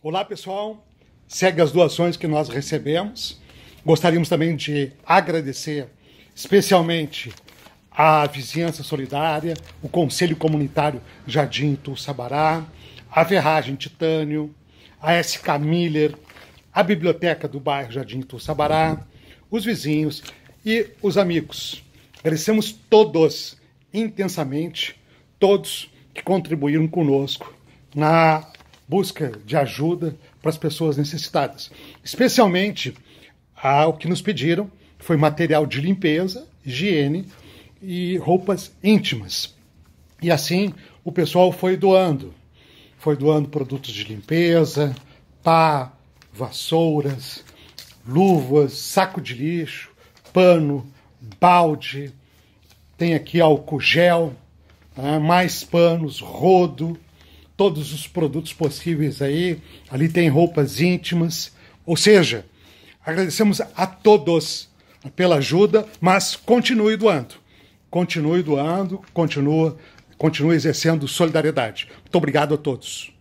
Olá, pessoal. Segue as doações que nós recebemos. Gostaríamos também de agradecer especialmente a Vizinhança Solidária, o Conselho Comunitário Jardim Sabará, a Ferragem Titânio, a SK Miller, a Biblioteca do bairro Jardim Sabará, os vizinhos e os amigos. Agradecemos todos intensamente, todos que contribuíram conosco na busca de ajuda para as pessoas necessitadas. Especialmente ao que nos pediram foi material de limpeza, higiene e roupas íntimas. E assim o pessoal foi doando. Foi doando produtos de limpeza, pá, vassouras, luvas, saco de lixo, pano, balde, tem aqui álcool gel, né, mais panos, rodo, todos os produtos possíveis aí. Ali tem roupas íntimas. Ou seja, agradecemos a todos pela ajuda, mas continue doando. Continue doando, continua, continue exercendo solidariedade. Muito obrigado a todos.